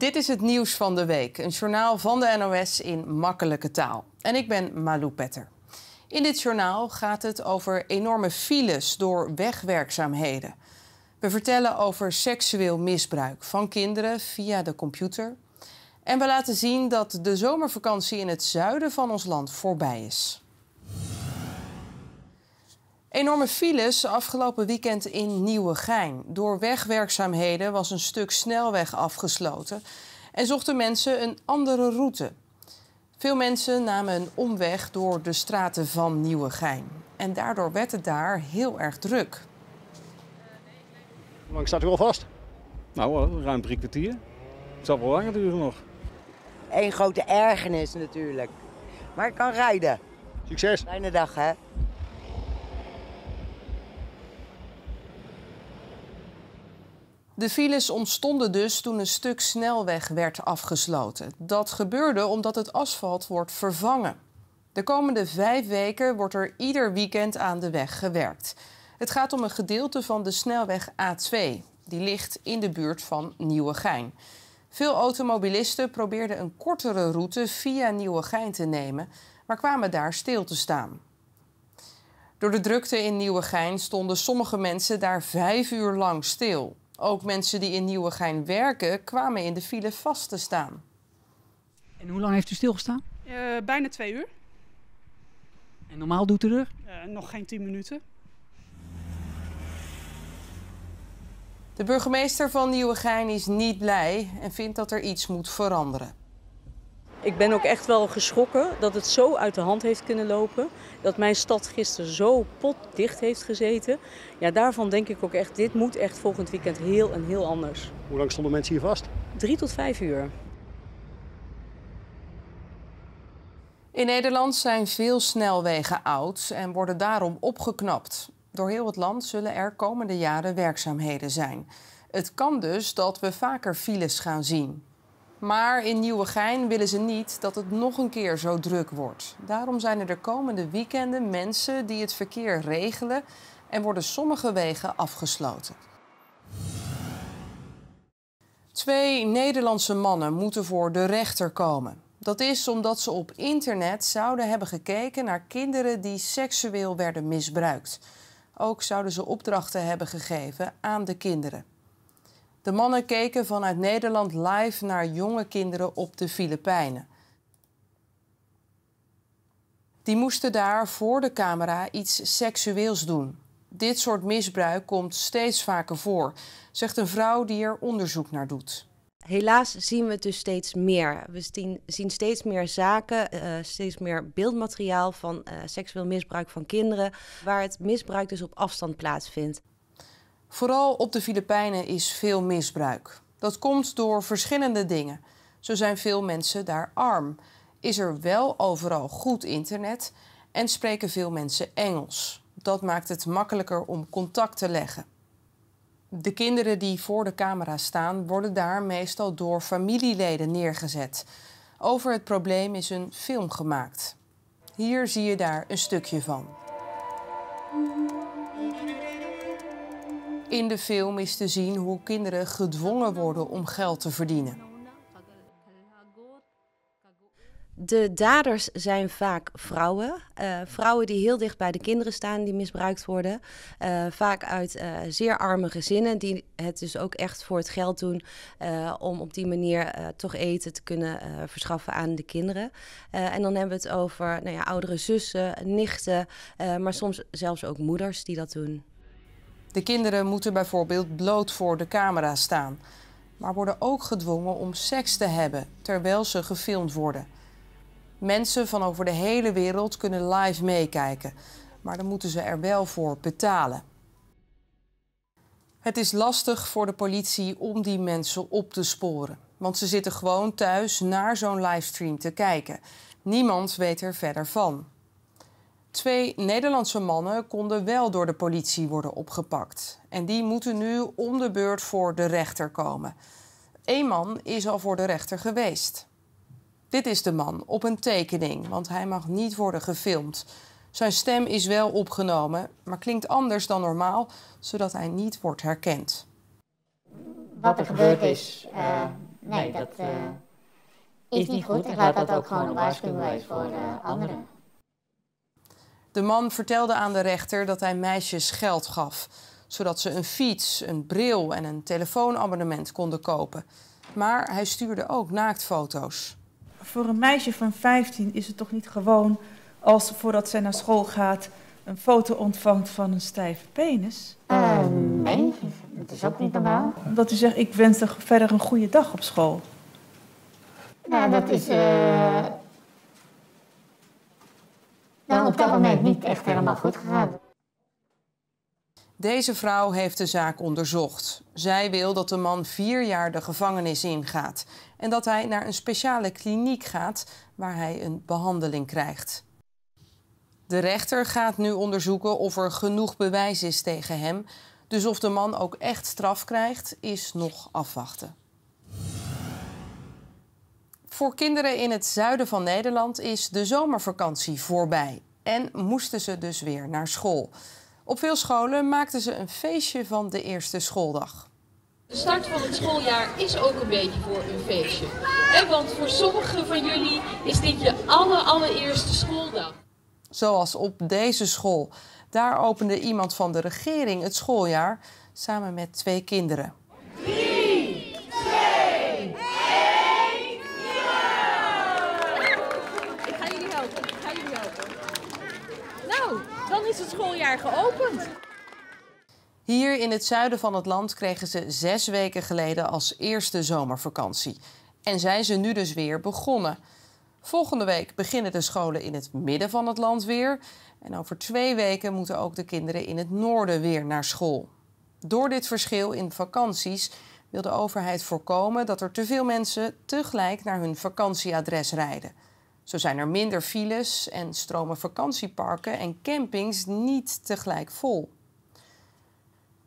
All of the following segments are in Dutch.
Dit is het nieuws van de week, een journaal van de NOS in makkelijke taal. En ik ben Malou Petter. In dit journaal gaat het over enorme files door wegwerkzaamheden. We vertellen over seksueel misbruik van kinderen via de computer. En we laten zien dat de zomervakantie in het zuiden van ons land voorbij is. Enorme files afgelopen weekend in Nieuwegein. Door wegwerkzaamheden was een stuk snelweg afgesloten en zochten mensen een andere route. Veel mensen namen een omweg door de straten van Nieuwegein. En daardoor werd het daar heel erg druk. Hoe lang staat u al vast? Nou, ruim drie kwartier. Het zal wel langer duren nog. Eén grote ergernis natuurlijk. Maar ik kan rijden. Succes. Fijne dag, hè? De files ontstonden dus toen een stuk snelweg werd afgesloten. Dat gebeurde omdat het asfalt wordt vervangen. De komende vijf weken wordt er ieder weekend aan de weg gewerkt. Het gaat om een gedeelte van de snelweg A2. Die ligt in de buurt van Nieuwegein. Veel automobilisten probeerden een kortere route via Nieuwegein te nemen, maar kwamen daar stil te staan. Door de drukte in Nieuwegein stonden sommige mensen daar vijf uur lang stil. Ook mensen die in Nieuwegein werken kwamen in de file vast te staan. En hoe lang heeft u stilgestaan? Eh, bijna twee uur. En normaal doet u er? Eh, nog geen tien minuten. De burgemeester van Nieuwegein is niet blij en vindt dat er iets moet veranderen. Ik ben ook echt wel geschrokken dat het zo uit de hand heeft kunnen lopen. Dat mijn stad gisteren zo potdicht heeft gezeten. Ja, daarvan denk ik ook echt, dit moet echt volgend weekend heel en heel anders. Hoe lang stonden mensen hier vast? Drie tot vijf uur. In Nederland zijn veel snelwegen oud en worden daarom opgeknapt. Door heel het land zullen er komende jaren werkzaamheden zijn. Het kan dus dat we vaker files gaan zien. Maar in Nieuwegein willen ze niet dat het nog een keer zo druk wordt. Daarom zijn er de komende weekenden mensen die het verkeer regelen en worden sommige wegen afgesloten. Twee Nederlandse mannen moeten voor de rechter komen. Dat is omdat ze op internet zouden hebben gekeken naar kinderen die seksueel werden misbruikt. Ook zouden ze opdrachten hebben gegeven aan de kinderen. De mannen keken vanuit Nederland live naar jonge kinderen op de Filipijnen. Die moesten daar voor de camera iets seksueels doen. Dit soort misbruik komt steeds vaker voor, zegt een vrouw die er onderzoek naar doet. Helaas zien we het dus steeds meer. We zien steeds meer zaken, eh, steeds meer beeldmateriaal van eh, seksueel misbruik van kinderen, waar het misbruik dus op afstand plaatsvindt. Vooral op de Filipijnen is veel misbruik. Dat komt door verschillende dingen. Zo zijn veel mensen daar arm. Is er wel overal goed internet en spreken veel mensen Engels. Dat maakt het makkelijker om contact te leggen. De kinderen die voor de camera staan, worden daar meestal door familieleden neergezet. Over het probleem is een film gemaakt. Hier zie je daar een stukje van. In de film is te zien hoe kinderen gedwongen worden om geld te verdienen. De daders zijn vaak vrouwen. Eh, vrouwen die heel dicht bij de kinderen staan, die misbruikt worden. Eh, vaak uit eh, zeer arme gezinnen, die het dus ook echt voor het geld doen. om op die manier toch eten te kunnen verschaffen aan de kinderen. en dan hebben we het over nou ja, oudere zussen, nichten, maar soms zelfs ook moeders die dat doen. De kinderen moeten bijvoorbeeld bloot voor de camera staan, maar worden ook gedwongen om seks te hebben terwijl ze gefilmd worden. Mensen van over de hele wereld kunnen live meekijken, maar dan moeten ze er wel voor betalen. Het is lastig voor de politie om die mensen op te sporen, want ze zitten gewoon thuis naar zo'n livestream te kijken. Niemand weet er verder van. Twee Nederlandse mannen konden wel door de politie worden opgepakt. En die moeten nu om de beurt voor de rechter komen. Eén man is al voor de rechter geweest. Dit is de man op een tekening, want hij mag niet worden gefilmd. Zijn stem is wel opgenomen, maar klinkt anders dan normaal, zodat hij niet wordt herkend. Wat er gebeurd is, eh, nee, dat eh, is niet goed. Ik laat dat ook gewoon een waarschuwing voor eh, anderen. De man vertelde aan de rechter dat hij meisjes geld gaf, zodat ze een fiets, een bril en een telefoonabonnement konden kopen. Maar hij stuurde ook naaktfoto's. Voor een meisje van 15 is het toch niet gewoon als voordat ze naar school gaat een foto ontvangt van een stijve penis? Uh, nee, dat is ook niet normaal. Dat u zegt, ik wens er verder een goede dag op school. Nou, dat is... Eh, op dat moment niet echt helemaal goed gegaan. Deze vrouw heeft de zaak onderzocht. Zij wil dat de man vier jaar de gevangenis ingaat en dat hij naar een speciale kliniek gaat waar hij een behandeling krijgt. De rechter gaat nu onderzoeken of er genoeg bewijs is tegen hem. Dus of de man ook echt straf krijgt, is nog afwachten. Voor kinderen in het zuiden van Nederland is de zomervakantie voorbij en moesten ze dus weer naar school. Op veel scholen maakten ze een feestje van de eerste schooldag. De start van het schooljaar is ook een beetje voor een feestje. En eh, want voor sommigen van jullie is dit je aller, allereerste schooldag. Zoals op deze school. Daar opende iemand van de regering het schooljaar samen met twee kinderen. schooljaar geopend. Hier in het zuiden van het land kregen ze zes weken geleden als eerste zomervakantie. En zijn ze nu dus weer begonnen. Volgende week beginnen de scholen in het midden van het land weer. En over twee weken moeten ook de kinderen in het noorden weer naar school. Door dit verschil in vakanties wil de overheid voorkomen dat er te veel mensen tegelijk naar hun vakantieadres rijden. Zo zijn er minder files en stromen vakantieparken en campings niet tegelijk vol.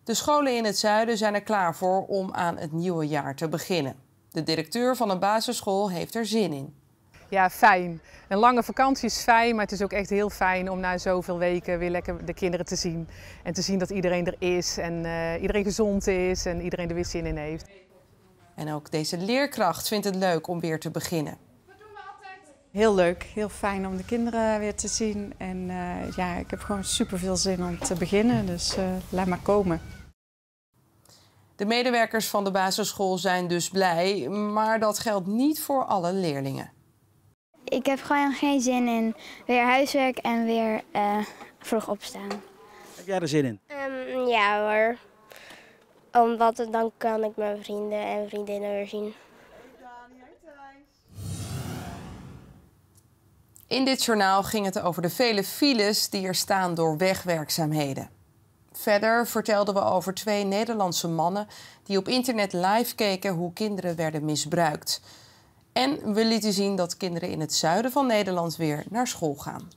De scholen in het zuiden zijn er klaar voor om aan het nieuwe jaar te beginnen. De directeur van een basisschool heeft er zin in. Ja, fijn. Een lange vakantie is fijn, maar het is ook echt heel fijn om na zoveel weken weer lekker de kinderen te zien. En te zien dat iedereen er is en eh, iedereen gezond is en iedereen er weer zin in heeft. En ook deze leerkracht vindt het leuk om weer te beginnen. Heel leuk, heel fijn om de kinderen weer te zien. En eh, ja, ik heb gewoon super veel zin om te beginnen, dus eh, laat maar komen. De medewerkers van de basisschool zijn dus blij, maar dat geldt niet voor alle leerlingen. Ik heb gewoon geen zin in weer huiswerk en weer eh, vroeg opstaan. Heb jij er zin in? Ehm, ja hoor. Omdat dan kan ik mijn vrienden en vriendinnen weer zien. In dit journaal ging het over de vele files die er staan door wegwerkzaamheden. Verder vertelden we over twee Nederlandse mannen die op internet live keken hoe kinderen werden misbruikt. En we lieten zien dat kinderen in het zuiden van Nederland weer naar school gaan.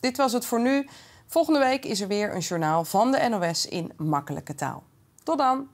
Dit was het voor nu. Volgende week is er weer een journaal van de NOS in makkelijke taal. Tot dan!